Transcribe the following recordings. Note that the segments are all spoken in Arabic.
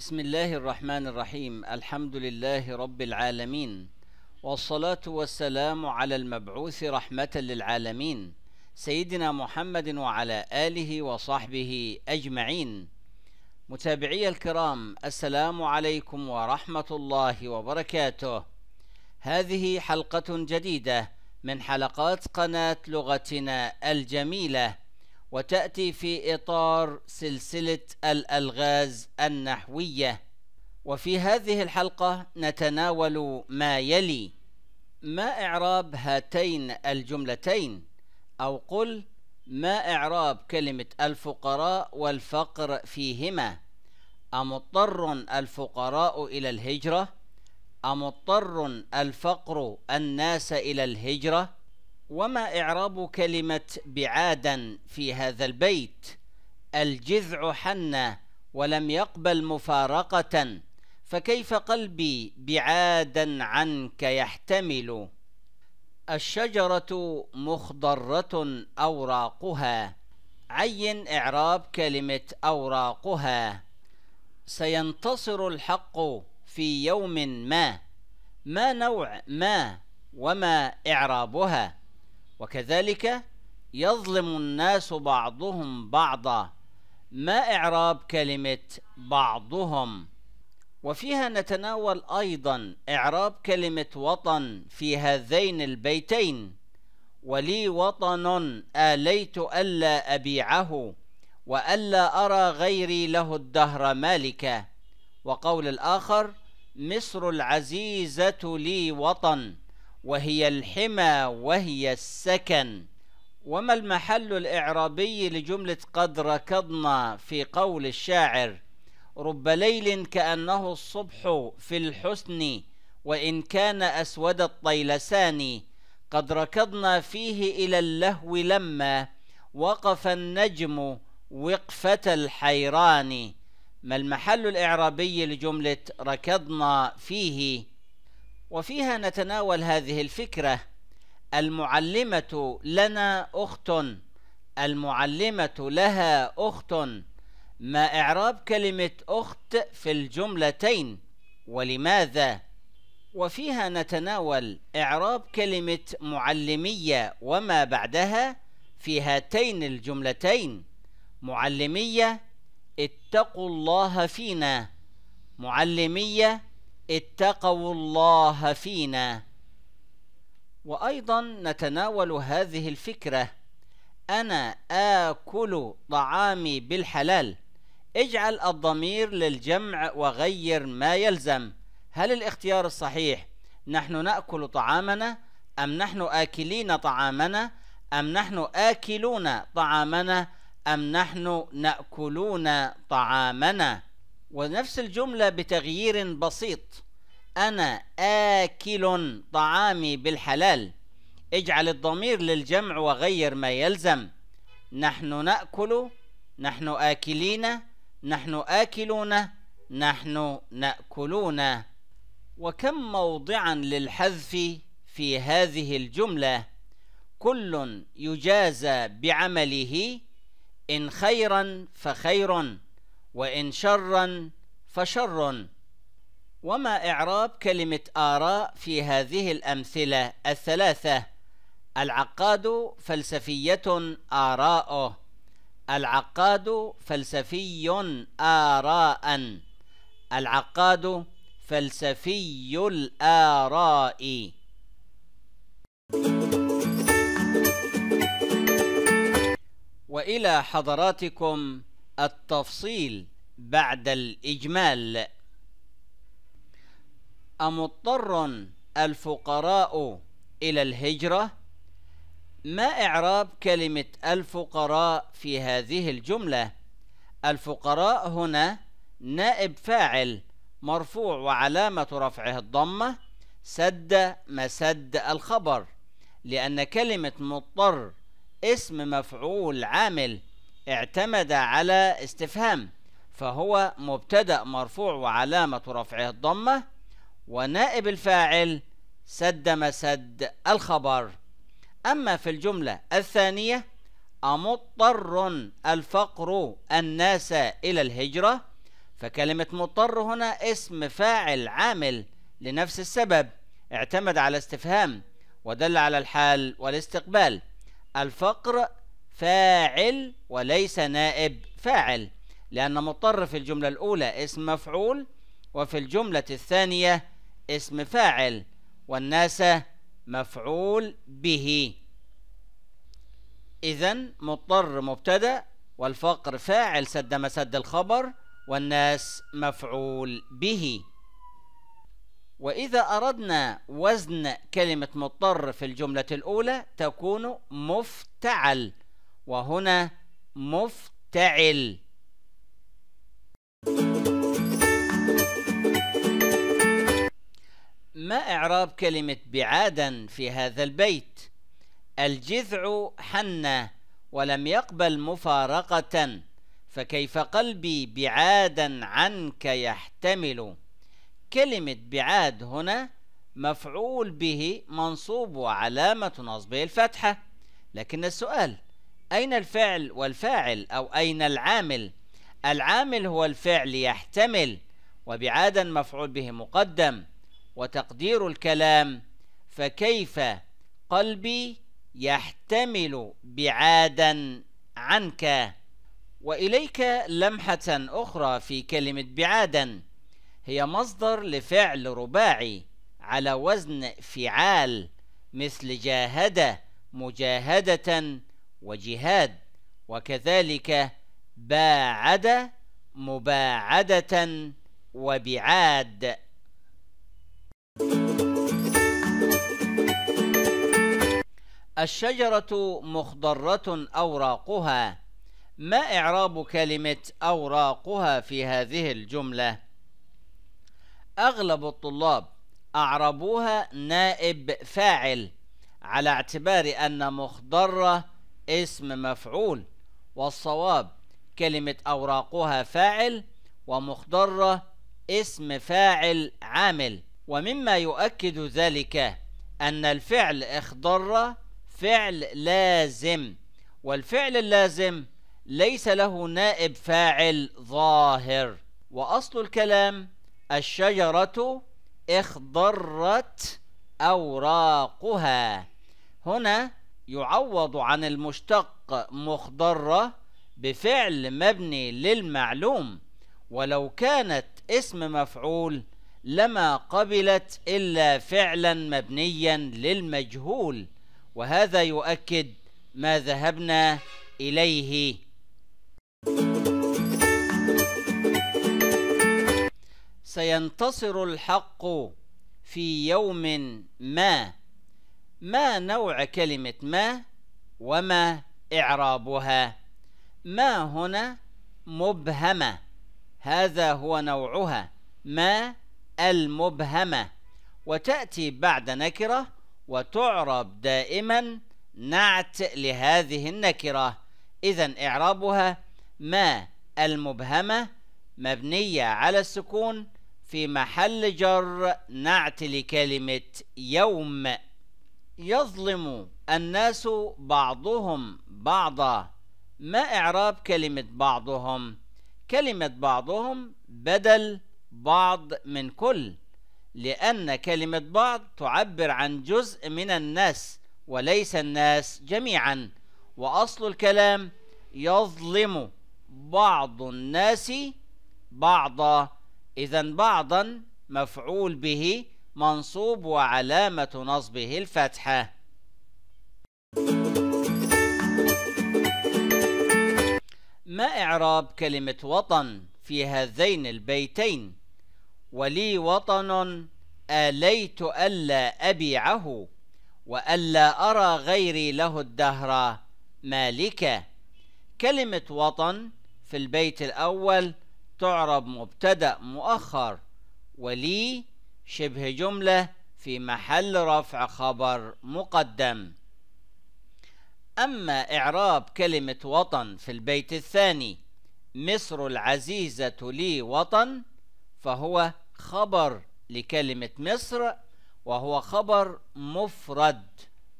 بسم الله الرحمن الرحيم الحمد لله رب العالمين والصلاة والسلام على المبعوث رحمة للعالمين سيدنا محمد وعلى آله وصحبه أجمعين متابعي الكرام السلام عليكم ورحمة الله وبركاته هذه حلقة جديدة من حلقات قناة لغتنا الجميلة وتأتي في إطار سلسلة الألغاز النحوية وفي هذه الحلقة نتناول ما يلي ما إعراب هاتين الجملتين أو قل ما إعراب كلمة الفقراء والفقر فيهما أمضطر الفقراء إلى الهجرة أمضطر الفقر الناس إلى الهجرة وما إعراب كلمة بعادا في هذا البيت الجذع حنى ولم يقبل مفارقة فكيف قلبي بعادا عنك يحتمل الشجرة مخضرة أوراقها عين إعراب كلمة أوراقها سينتصر الحق في يوم ما ما نوع ما وما إعرابها وكذلك يظلم الناس بعضهم بعضا ما إعراب كلمة بعضهم وفيها نتناول أيضا إعراب كلمة وطن في هذين البيتين ولي وطن آليت ألا أبيعه وألا أرى غيري له الدهر مالكا وقول الآخر مصر العزيزة لي وطن وهي الحمى وهي السكن وما المحل الإعرابي لجملة قد ركضنا في قول الشاعر رب ليل كأنه الصبح في الحسن وإن كان أسود الطيلسان قد ركضنا فيه إلى اللهو لما وقف النجم وقفة الحيران ما المحل الإعرابي لجملة ركضنا فيه وفيها نتناول هذه الفكرة المعلمة لنا أخت المعلمة لها أخت ما إعراب كلمة أخت في الجملتين ولماذا؟ وفيها نتناول إعراب كلمة معلمية وما بعدها في هاتين الجملتين معلمية اتقوا الله فينا معلمية اتقوا الله فينا وايضا نتناول هذه الفكره انا اكل طعامي بالحلال اجعل الضمير للجمع وغير ما يلزم هل الاختيار الصحيح نحن ناكل طعامنا ام نحن اكلين طعامنا ام نحن اكلون طعامنا ام نحن ناكلون طعامنا ونفس الجملة بتغيير بسيط أنا آكل طعامي بالحلال اجعل الضمير للجمع وغير ما يلزم نحن نأكل نحن آكلين نحن آكلون نحن نأكلون وكم موضعا للحذف في هذه الجملة كل يجازى بعمله إن خيرا فخير وإن شرا فشر وما إعراب كلمة آراء في هذه الأمثلة الثلاثة العقاد فلسفية آراء العقاد فلسفي آراء العقاد فلسفي الآراء وإلى حضراتكم التفصيل بعد الإجمال أمضطر الفقراء إلى الهجرة ما إعراب كلمة الفقراء في هذه الجملة الفقراء هنا نائب فاعل مرفوع وعلامة رفعه الضمة سد مسد الخبر لأن كلمة مضطر اسم مفعول عامل اعتمد على استفهام فهو مبتدأ مرفوع وعلامة رفعه الضمة ونائب الفاعل سد مسد الخبر أما في الجملة الثانية أمضطر الفقر الناس إلى الهجرة فكلمة مضطر هنا اسم فاعل عامل لنفس السبب اعتمد على استفهام ودل على الحال والاستقبال الفقر فاعل وليس نائب فاعل لأن مضطر في الجملة الأولى اسم مفعول وفي الجملة الثانية اسم فاعل والناس مفعول به إذا مضطر مبتدأ والفقر فاعل سد مسد الخبر والناس مفعول به وإذا أردنا وزن كلمة مضطر في الجملة الأولى تكون مفتعل وهنا مفتعل ما إعراب كلمة بعادا في هذا البيت الجذع حنى ولم يقبل مفارقة فكيف قلبي بعادا عنك يحتمل كلمة بعاد هنا مفعول به منصوب وعلامة نصبه الفتحة لكن السؤال أين الفعل والفاعل أو أين العامل العامل هو الفعل يحتمل وبعادا مفعول به مقدم وتقدير الكلام فكيف قلبي يحتمل بعادا عنك واليك لمحه اخرى في كلمه بعادا هي مصدر لفعل رباعي على وزن فعال مثل جاهد مجاهده وجهاد وكذلك باعد مباعدة وبعاد الشجرة مخضرة أوراقها ما إعراب كلمة أوراقها في هذه الجملة؟ أغلب الطلاب أعربوها نائب فاعل على اعتبار أن مخضرة اسم مفعول والصواب كلمة أوراقها فاعل ومخضرة اسم فاعل عامل ومما يؤكد ذلك أن الفعل اخضر فعل لازم والفعل اللازم ليس له نائب فاعل ظاهر وأصل الكلام الشجرة اخضرت أوراقها هنا يعوض عن المشتق مخضرة بفعل مبني للمعلوم ولو كانت اسم مفعول لما قبلت إلا فعلا مبنيا للمجهول وهذا يؤكد ما ذهبنا إليه سينتصر الحق في يوم ما ما نوع كلمة ما وما إعرابها ما هنا مبهمة هذا هو نوعها ما المبهمة وتأتي بعد نكرة وتعرب دائما نعت لهذه النكرة إذا إعرابها ما المبهمة مبنية على السكون في محل جر نعت لكلمة يوم يظلم الناس بعضهم بعضا ما إعراب كلمة بعضهم كلمة بعضهم بدل بعض من كل لأن كلمة بعض تعبر عن جزء من الناس وليس الناس جميعا وأصل الكلام يظلم بعض الناس بعضا إذا بعضا مفعول به منصوب وعلامة نصبه الفتحة ما إعراب كلمة وطن في هذين البيتين ولي وطن آليت ألا أبيعه وألا أرى غيري له الدهر مالكا كلمة وطن في البيت الأول تعرب مبتدأ مؤخر ولي شبه جملة في محل رفع خبر مقدم أما إعراب كلمة وطن في البيت الثاني مصر العزيزة لي وطن فهو خبر لكلمة مصر وهو خبر مفرد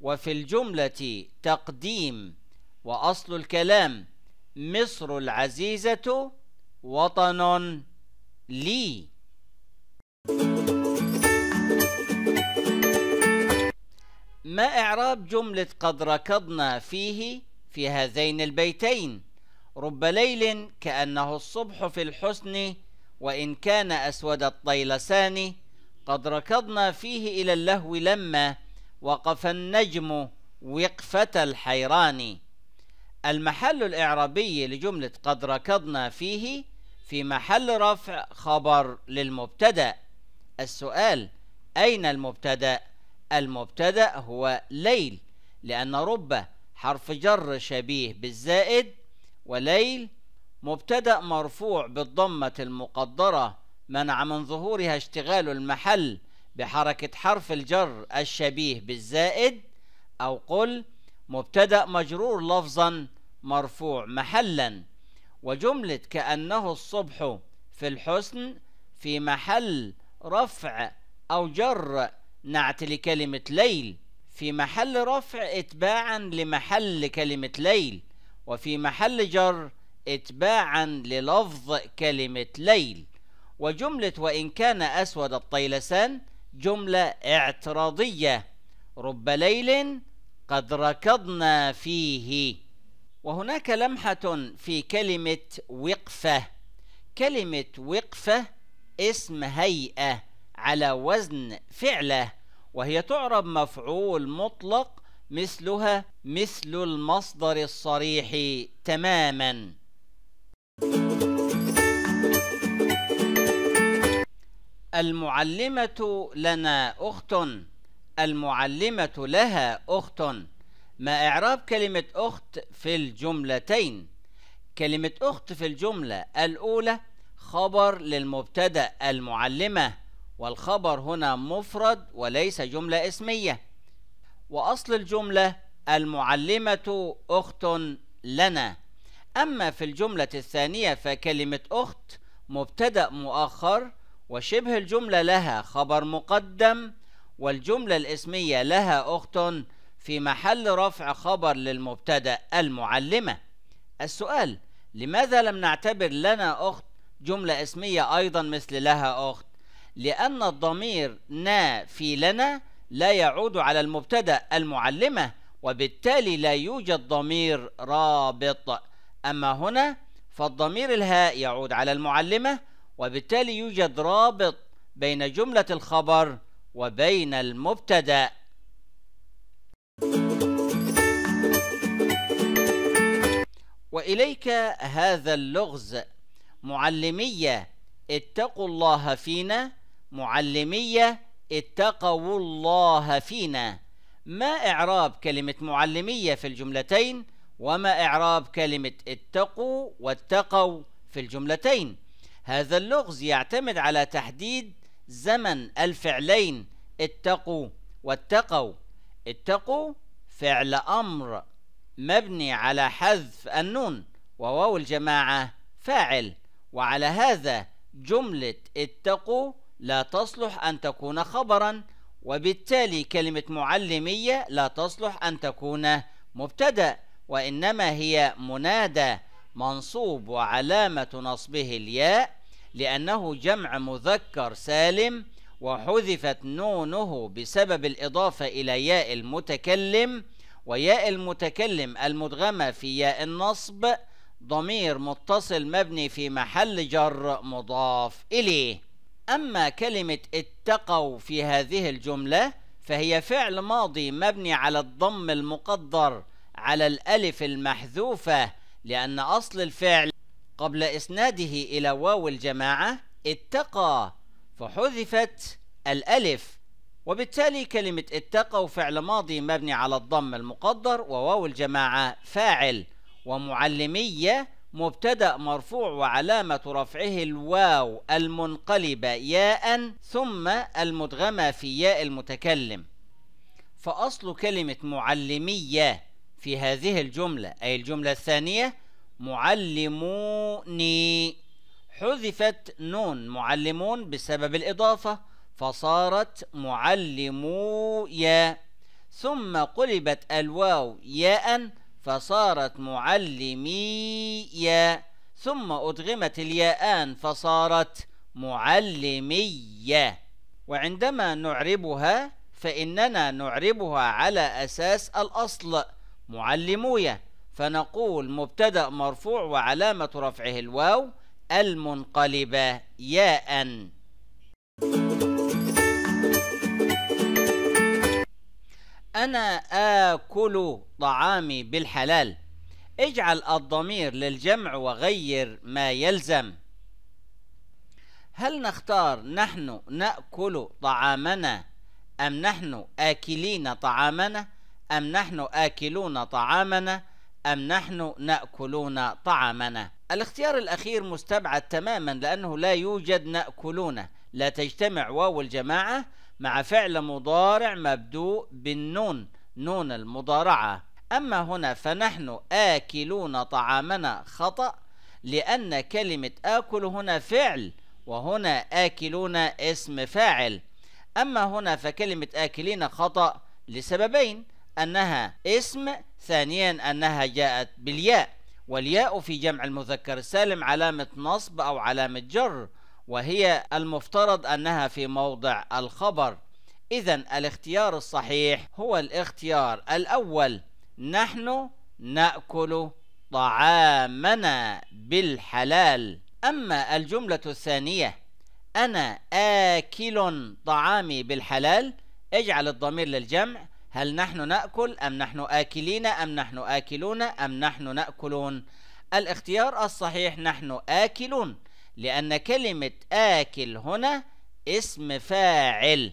وفي الجملة تقديم وأصل الكلام مصر العزيزة وطن لي ما إعراب جملة قد ركضنا فيه في هذين البيتين رب ليل كأنه الصبح في الحسن وإن كان أسود الطيلسان قد ركضنا فيه إلى اللهو لما وقف النجم وقفة الحيران المحل الإعرابي لجملة قد ركضنا فيه في محل رفع خبر للمبتدأ السؤال أين المبتدأ؟ المبتدأ هو ليل لأن رب حرف جر شبيه بالزائد وليل مبتدأ مرفوع بالضمة المقدرة منع من ظهورها اشتغال المحل بحركة حرف الجر الشبيه بالزائد أو قل مبتدأ مجرور لفظا مرفوع محلا وجملة كأنه الصبح في الحسن في محل رفع أو جر نعت لكلمة ليل في محل رفع اتباعا لمحل كلمة ليل وفي محل جر اتباعا للفظ كلمة ليل وجملة وإن كان أسود الطيلسان جملة اعتراضية رب ليل قد ركضنا فيه وهناك لمحة في كلمة وقفة كلمة وقفة اسم هيئة على وزن فعله وهي تعرب مفعول مطلق مثلها مثل المصدر الصريح تماما المعلمة لنا أخت المعلمة لها أخت ما إعراب كلمة أخت في الجملتين كلمة أخت في الجملة الأولى خبر للمبتدأ المعلمة والخبر هنا مفرد وليس جملة اسمية وأصل الجملة المعلمة أخت لنا أما في الجملة الثانية فكلمة أخت مبتدأ مؤخر وشبه الجملة لها خبر مقدم والجملة الاسمية لها أخت في محل رفع خبر للمبتدأ المعلمة السؤال لماذا لم نعتبر لنا أخت جملة اسمية أيضا مثل لها أخت لأن الضمير نا في لنا لا يعود على المبتدأ المعلمة وبالتالي لا يوجد ضمير رابط أما هنا فالضمير الهاء يعود على المعلمة وبالتالي يوجد رابط بين جملة الخبر وبين المبتدأ وإليك هذا اللغز معلمية اتقوا الله فينا معلمية اتقوا الله فينا ما إعراب كلمة معلمية في الجملتين وما إعراب كلمة اتقوا واتقوا في الجملتين هذا اللغز يعتمد على تحديد زمن الفعلين اتقوا واتقوا اتقوا فعل أمر مبني على حذف النون وواو الجماعة فاعل وعلى هذا جملة اتقوا لا تصلح أن تكون خبرا وبالتالي كلمة معلمية لا تصلح أن تكون مبتدأ وإنما هي منادى منصوب وعلامة نصبه الياء لأنه جمع مذكر سالم وحذفت نونه بسبب الإضافة إلى ياء المتكلم وياء المتكلم المدغمة في ياء النصب ضمير متصل مبني في محل جر مضاف إليه أما كلمة اتقوا في هذه الجملة فهي فعل ماضي مبني على الضم المقدر على الألف المحذوفة لأن أصل الفعل قبل إسناده إلى واو الجماعة اتقى فحذفت الألف وبالتالي كلمة اتقوا فعل ماضي مبني على الضم المقدر وواو الجماعة فاعل ومعلمية مبتدأ مرفوع وعلامة رفعه الواو المنقلبة ياء ثم المدغمة في ياء المتكلم فأصل كلمة معلمية في هذه الجملة أي الجملة الثانية معلموني حذفت نون معلمون بسبب الإضافة فصارت معلمويا ثم قلبت الواو ياء فصارت معلمية ثم أدغمت الياءان فصارت معلمية وعندما نعربها فإننا نعربها على أساس الأصل معلموية فنقول مبتدأ مرفوع وعلامة رفعه الواو المنقلبة ياءً أنا آكل طعامي بالحلال اجعل الضمير للجمع وغير ما يلزم هل نختار نحن نأكل طعامنا أم نحن آكلين طعامنا أم نحن آكلون طعامنا أم نحن نأكلون طعامنا الاختيار الأخير مستبعد تماما لأنه لا يوجد نأكلونه لا تجتمع واو الجماعة مع فعل مضارع مبدوء بالنون نون المضارعة أما هنا فنحن آكلون طعامنا خطأ لأن كلمة آكل هنا فعل وهنا آكلون اسم فاعل أما هنا فكلمة آكلين خطأ لسببين أنها اسم ثانيا أنها جاءت بالياء والياء في جمع المذكر السالم علامة نصب أو علامة جر وهي المفترض أنها في موضع الخبر إذا الاختيار الصحيح هو الاختيار الأول نحن نأكل طعامنا بالحلال أما الجملة الثانية أنا آكل طعامي بالحلال اجعل الضمير للجمع هل نحن نأكل أم نحن آكلين أم نحن آكلون أم نحن نأكلون الاختيار الصحيح نحن آكلون لأن كلمة آكل هنا اسم فاعل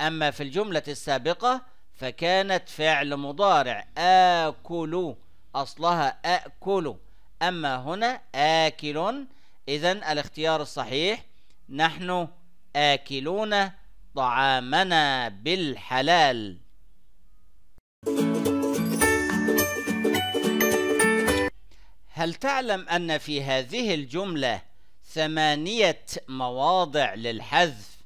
أما في الجملة السابقة فكانت فعل مضارع آكل أصلها أأكل أما هنا آكل إذا الاختيار الصحيح نحن آكلون طعامنا بالحلال هل تعلم أن في هذه الجملة ثمانية مواضع للحذف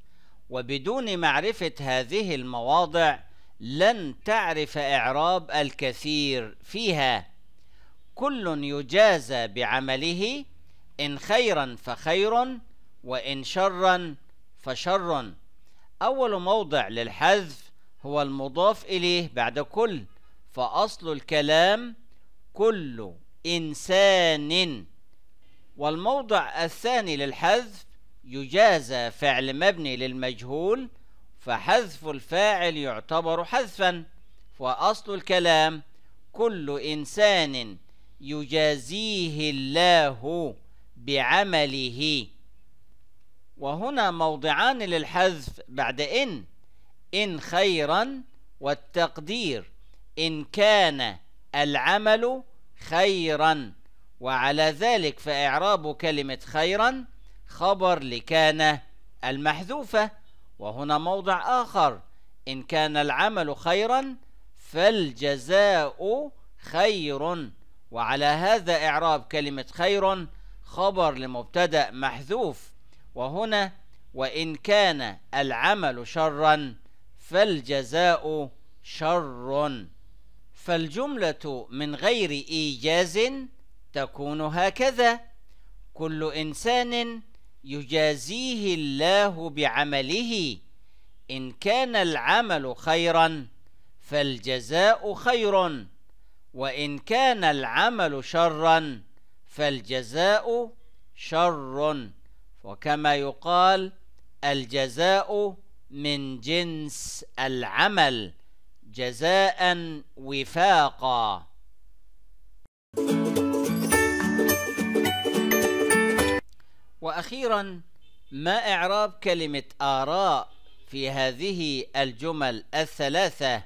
وبدون معرفة هذه المواضع لن تعرف إعراب الكثير فيها كل يجازى بعمله إن خيرا فخير وإن شرا فشر أول موضع للحذف هو المضاف إليه بعد كل فأصل الكلام كل إنسان والموضع الثاني للحذف يجازى فعل مبني للمجهول فحذف الفاعل يعتبر حذفا وأصل الكلام كل إنسان يجازيه الله بعمله وهنا موضعان للحذف بعد إن إن خيرا والتقدير إن كان العمل خيرا وعلى ذلك فإعراب كلمة خيرا خبر لكان المحذوفة وهنا موضع آخر إن كان العمل خيرا فالجزاء خير وعلى هذا إعراب كلمة خير خبر لمبتدأ محذوف وهنا وإن كان العمل شرا فالجزاء شر فالجملة من غير إيجاز تكون هكذا كل إنسان يجازيه الله بعمله إن كان العمل خيرا فالجزاء خير وإن كان العمل شرا فالجزاء شر وكما يقال الجزاء من جنس العمل جزاء وفاقا وأخيرا ما إعراب كلمة آراء في هذه الجمل الثلاثة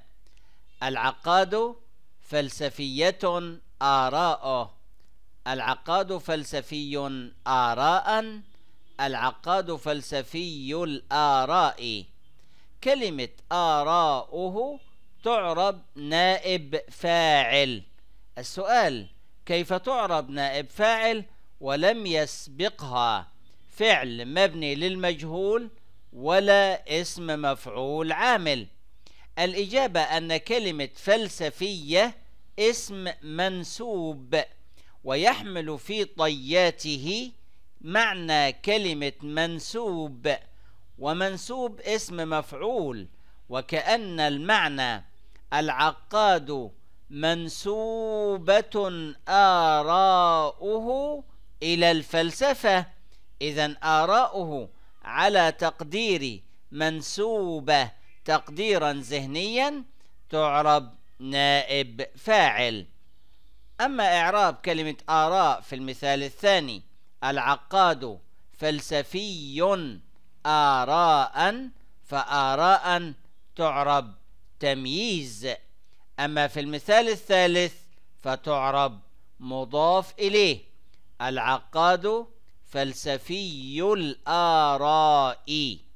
العقاد فلسفية آراء العقاد فلسفي آراء العقاد فلسفي الآراء كلمة اراءه تعرب نائب فاعل السؤال كيف تعرب نائب فاعل؟ ولم يسبقها فعل مبني للمجهول ولا اسم مفعول عامل الإجابة أن كلمة فلسفية اسم منسوب ويحمل في طياته معنى كلمة منسوب ومنسوب اسم مفعول وكأن المعنى العقاد منسوبة آراؤه إلى الفلسفة إذا آراؤه على تقدير منسوبة تقديرا ذهنيا تعرب نائب فاعل أما إعراب كلمة آراء في المثال الثاني العقاد فلسفي آراء فآراء تعرب تمييز أما في المثال الثالث فتعرب مضاف إليه العقاد فلسفي الآراء